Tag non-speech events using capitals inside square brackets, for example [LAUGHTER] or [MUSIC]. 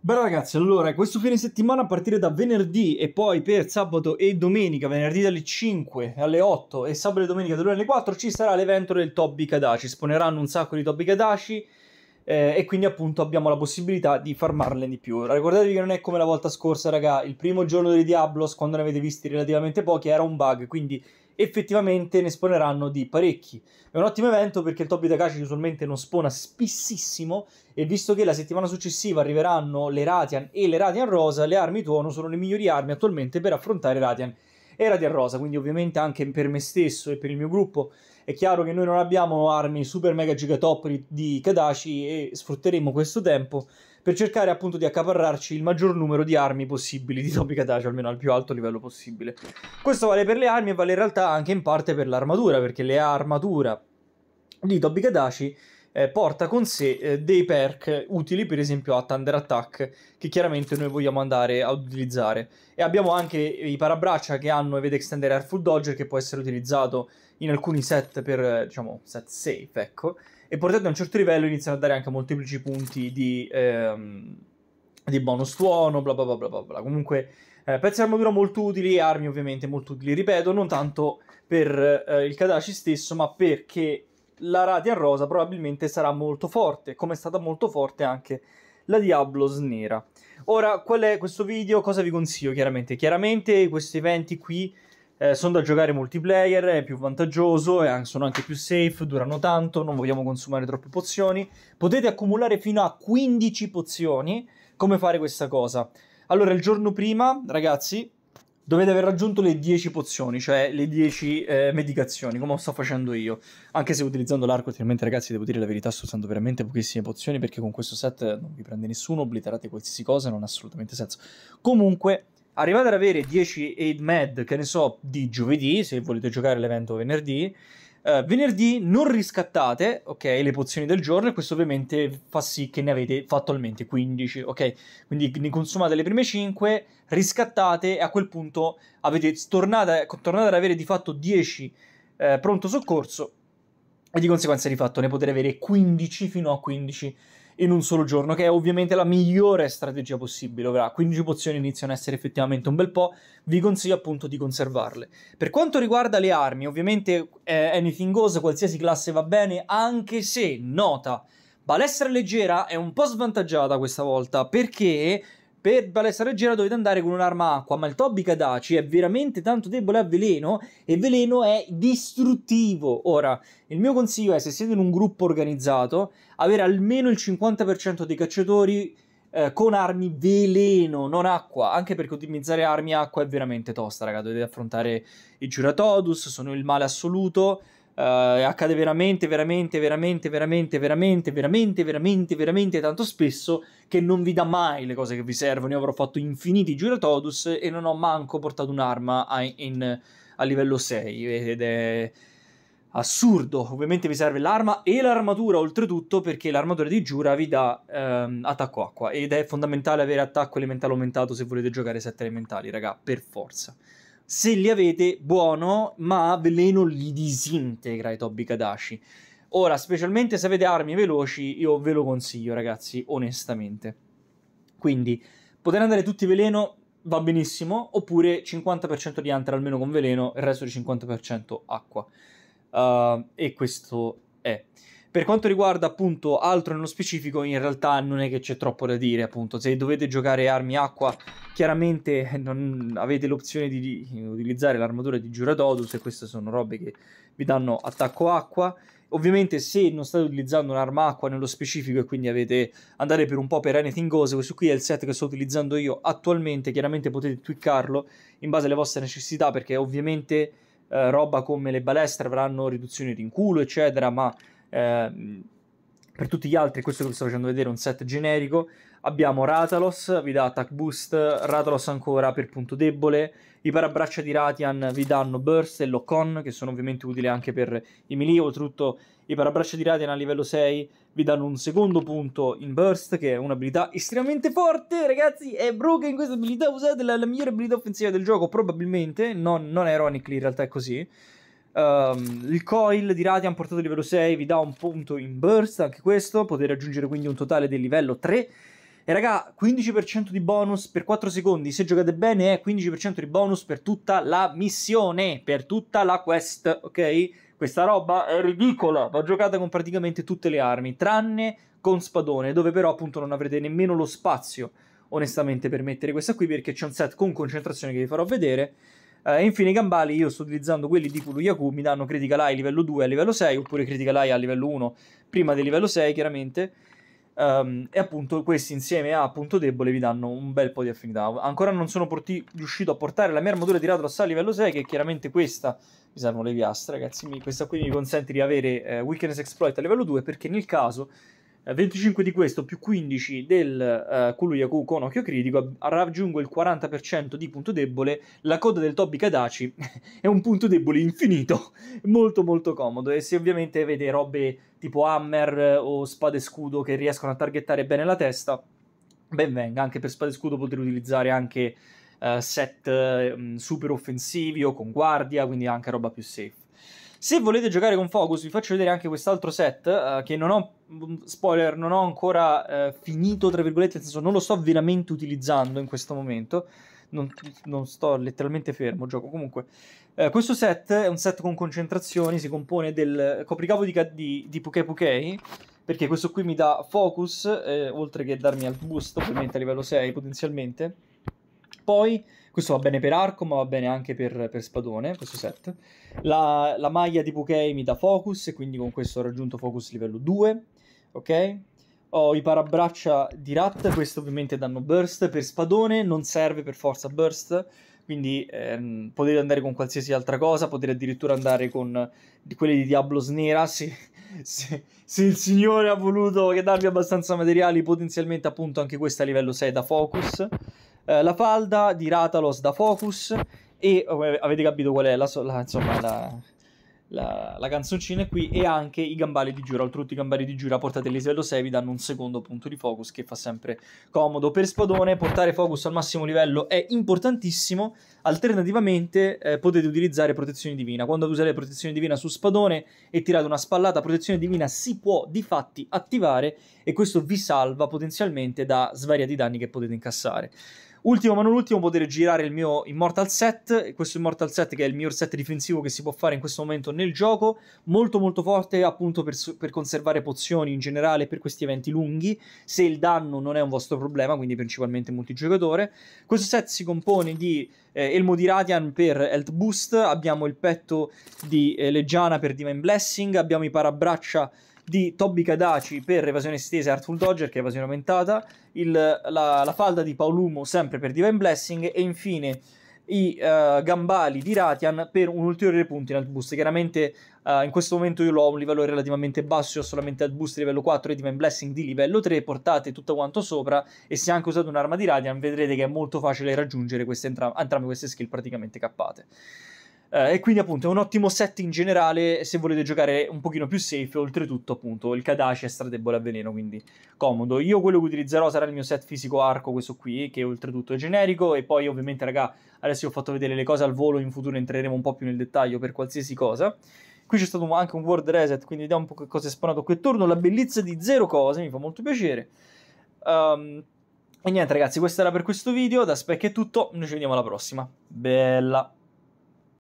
Beh ragazzi, allora, questo fine settimana a partire da venerdì e poi per sabato e domenica, venerdì dalle 5 alle 8 e sabato e domenica dalle 1 alle 4 ci sarà l'evento del Tobby Kadashi, Esponeranno un sacco di Tobby Kadashi eh, e quindi appunto abbiamo la possibilità di farmarle di più. Ricordatevi che non è come la volta scorsa, raga, il primo giorno di Diablos, quando ne avete visti relativamente pochi, era un bug, quindi effettivamente ne sponeranno di parecchi. È un ottimo evento perché il Tobi Takashi usualmente non spona spississimo e visto che la settimana successiva arriveranno le Ratian e le Ratian Rosa, le armi tuono sono le migliori armi attualmente per affrontare Ratian era di Arrosa, quindi ovviamente anche per me stesso e per il mio gruppo è chiaro che noi non abbiamo armi super mega gigatop di Kadashi e sfrutteremo questo tempo per cercare appunto di accaparrarci il maggior numero di armi possibili di Topi Kadashi, almeno al più alto livello possibile. Questo vale per le armi e vale in realtà anche in parte per l'armatura, perché le armatura di Topi Kadashi eh, porta con sé eh, dei perk utili per esempio a Thunder Attack che chiaramente noi vogliamo andare ad utilizzare e abbiamo anche i parabraccia che hanno e vede Extended Air Full Dodger che può essere utilizzato in alcuni set per eh, diciamo set safe ecco e portati a un certo livello iniziano a dare anche molteplici punti di, ehm, di bonus tuono bla bla bla bla bla comunque eh, pezzi di armatura molto utili e armi ovviamente molto utili ripeto non tanto per eh, il Kadashi stesso ma perché la Radiant Rosa probabilmente sarà molto forte, come è stata molto forte anche la Diablo Snera. Ora, qual è questo video? Cosa vi consiglio? Chiaramente, chiaramente questi eventi qui eh, sono da giocare multiplayer, è più vantaggioso, è, eh, sono anche più safe, durano tanto, non vogliamo consumare troppe pozioni. Potete accumulare fino a 15 pozioni. Come fare questa cosa? Allora, il giorno prima, ragazzi, dovete aver raggiunto le 10 pozioni, cioè le 10 eh, medicazioni, come sto facendo io. Anche se utilizzando l'arco, ultimamente ragazzi, devo dire la verità, sto usando veramente pochissime pozioni perché con questo set non vi prende nessuno, obliterate qualsiasi cosa, non ha assolutamente senso. Comunque, arrivate ad avere 10 aid med, che ne so, di giovedì, se volete giocare l'evento venerdì, Uh, venerdì non riscattate, ok, le pozioni del giorno e questo ovviamente fa sì che ne avete fattualmente 15, ok? Quindi ne consumate le prime 5, riscattate e a quel punto avete, tornate, ad avere di fatto 10 eh, pronto soccorso e di conseguenza di fatto ne potete avere 15 fino a 15 in un solo giorno, che è ovviamente la migliore strategia possibile, ovvero 15 pozioni iniziano a essere effettivamente un bel po', vi consiglio appunto di conservarle. Per quanto riguarda le armi, ovviamente eh, anything goes, qualsiasi classe va bene, anche se, nota, Balestra leggera è un po' svantaggiata questa volta perché per balestra leggera dovete andare con un'arma acqua, ma il Tobica Daci è veramente tanto debole a veleno e veleno è distruttivo. Ora, il mio consiglio è se siete in un gruppo organizzato, avere almeno il 50% dei cacciatori eh, con armi veleno, non acqua, anche perché ottimizzare armi acqua è veramente tosta, raga, dovete affrontare i Giuratodus, sono il male assoluto. Eh, accade veramente, veramente, veramente, veramente, veramente, veramente, veramente, veramente tanto spesso che non vi dà mai le cose che vi servono. Io avrò fatto infiniti giratodus e non ho manco portato un'arma a, in, a livello 6 ed è assurdo. Ovviamente vi serve l'arma e l'armatura oltretutto perché l'armatura di Giura vi dà ehm, attacco acqua ed è fondamentale avere attacco elementale aumentato se volete giocare 7 elementali, raga, per forza se li avete buono, ma veleno li disintegra i Tobi Kadashi. Ora, specialmente se avete armi veloci, io ve lo consiglio, ragazzi, onestamente. Quindi, poter andare tutti veleno va benissimo, oppure 50% di Hunter almeno con veleno, il resto di 50% acqua. Uh, e questo è. Per quanto riguarda appunto altro nello specifico, in realtà non è che c'è troppo da dire, appunto, se dovete giocare armi acqua, chiaramente [LAUGHS] non avete l'opzione di utilizzare l'armatura di Giuradodus e queste sono robe che vi danno attacco acqua. Ovviamente se non state utilizzando un'arma acqua nello specifico e quindi avete andare per un po' per anything goes, questo qui è il set che sto utilizzando io attualmente, chiaramente potete twiccarlo in base alle vostre necessità perché ovviamente eh, roba come le balestre avranno riduzioni di inculo eccetera, ma Ehm, per tutti gli altri, questo che vi sto facendo vedere è un set generico. Abbiamo Ratalos, vi dà attack boost, Ratalos ancora per punto debole, i parabraccia di Ratian vi danno Burst e lock-on, che sono ovviamente utili anche per i melee, oltretutto i parabraccia di Ratian a livello 6 vi danno un secondo punto in Burst, che è un'abilità estremamente forte, ragazzi, è broken questa abilità, usate la, la migliore abilità offensiva del gioco, probabilmente, non, non ironically in realtà è così, Um, il coil di Radian portato a livello 6 vi dà un punto in burst, anche questo, potete raggiungere quindi un totale del livello 3. E raga, 15% di bonus per 4 secondi, se giocate bene è eh, 15% di bonus per tutta la missione, per tutta la quest, ok? Questa roba è ridicola, va giocata con praticamente tutte le armi, tranne con spadone, dove però appunto non avrete nemmeno lo spazio, onestamente, per mettere questa qui, perché c'è un set con concentrazione che vi farò vedere, e eh, infine i gambali io sto utilizzando quelli di Kuruyaku, mi danno Critical Eye livello 2 a livello 6 oppure Critical Eye a livello 1 prima del livello 6 chiaramente Um, e appunto questi insieme a punto debole vi danno un bel po' di affinità. Ancora non sono porti- riuscito a portare la mia armatura di Radross a livello 6, che è chiaramente questa. Mi servono le piastre, ragazzi. Mi, questa qui mi consente di avere eh, Weakness Exploit a livello 2, perché nel caso 25 eh, di questo più 15 del uh, eh, Kuluyaku con occhio critico, raggiungo il 40% di punto debole, la coda del Tobi Kadachi [LAUGHS] è un punto debole infinito, [LAUGHS] molto molto comodo e se ovviamente avete robe tipo hammer eh, o Spade scudo che riescono a targettare bene la testa, ben venga, anche per Spade scudo potete utilizzare anche uh, set uh, super offensivi o con guardia, quindi anche roba più safe. Se volete giocare con Focus, vi faccio vedere anche quest'altro set uh, che non ho mm, spoiler, non ho ancora uh, finito, tra virgolette, nel senso non lo sto veramente utilizzando in questo momento. Non, non sto letteralmente fermo, gioco comunque. Uh, questo set è un set con concentrazioni, si compone del copricapo di, di, di Puke Puke, perché questo qui mi dà focus, eh, oltre che darmi al boost, ovviamente a livello 6 potenzialmente. Poi questo va bene per arco, ma va bene anche per, per spadone, questo set. La, la maglia di Pukei mi dà focus, e quindi con questo ho raggiunto focus livello 2, ok? Ho i parabraccia di Rat, questi ovviamente danno burst per spadone, non serve per forza burst, quindi ehm, potete andare con qualsiasi altra cosa, potete addirittura andare con quelli di Diablo Snera. se, se, se, il signore ha voluto che darvi abbastanza materiali, potenzialmente appunto anche questa a livello 6 da focus, eh, la falda di Ratalos da Focus e oh, eh, avete capito qual è la, la insomma, la, la, la, canzoncina qui e anche i gambali di Giura, oltretutto i gambali di Giura portati a livello 6 vi danno un secondo punto di focus che fa sempre comodo per Spadone, portare focus al massimo livello è importantissimo, alternativamente eh, potete utilizzare protezione divina, quando usate protezione divina su Spadone e tirate una spallata protezione divina si può di fatti attivare e questo vi salva potenzialmente da svariati danni che potete incassare. Ultimo ma non ultimo, poter girare il mio Immortal Set. Questo Immortal Set che è il miglior set difensivo che si può fare in questo momento nel gioco. Molto molto forte appunto per, per conservare pozioni in generale per questi eventi lunghi. Se il danno non è un vostro problema, quindi principalmente multigiocatore. Questo set si compone di eh, Elmo di Radian per Health Boost. Abbiamo il petto di eh, Legiana per Divine Blessing. Abbiamo i parabraccia di Tobby Kadaci per evasione estesa e Artful Dodger, che è evasione aumentata, il, la, la, falda di Paolumo sempre per Divine Blessing, e infine i uh, gambali di Ratian per un ulteriore punto in alt boost. Chiaramente uh, in questo momento io l'ho a un livello relativamente basso, io ho solamente alt boost livello 4 e Divine Blessing di livello 3, portate tutto quanto sopra e se anche usate un'arma di Ratian vedrete che è molto facile raggiungere queste entram- entrambe queste skill praticamente cappate. Eh, e quindi appunto è un ottimo set in generale se volete giocare un pochino più safe, oltretutto appunto il Kadashi è stradebole a veleno, quindi comodo. Io quello che utilizzerò sarà il mio set fisico arco, questo qui, che oltretutto è generico, e poi ovviamente raga, adesso ho fatto vedere le cose al volo, in futuro entreremo un po' più nel dettaglio per qualsiasi cosa. Qui c'è stato anche un world reset, quindi vediamo un po' che cosa è spawnato qui attorno, la bellezza di zero cose, mi fa molto piacere. Um, e niente ragazzi, questo era per questo video, da Spec è tutto, noi ci vediamo alla prossima. Bella!